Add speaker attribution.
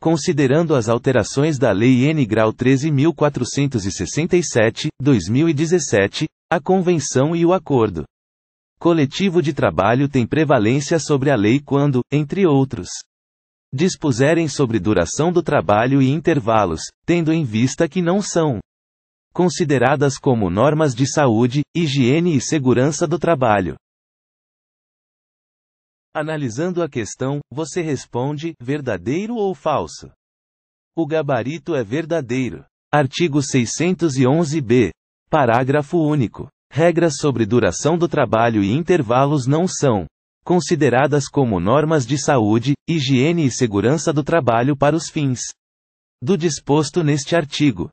Speaker 1: considerando as alterações da Lei N. 13.467, 2017, a Convenção e o Acordo Coletivo de Trabalho tem prevalência sobre a lei quando, entre outros, dispuserem sobre duração do trabalho e intervalos, tendo em vista que não são consideradas como normas de saúde, higiene e segurança do trabalho. Analisando a questão, você responde: verdadeiro ou falso? O gabarito é verdadeiro. Artigo 611b. Parágrafo único. Regras sobre duração do trabalho e intervalos não são consideradas como normas de saúde, higiene e segurança do trabalho para os fins do disposto neste artigo.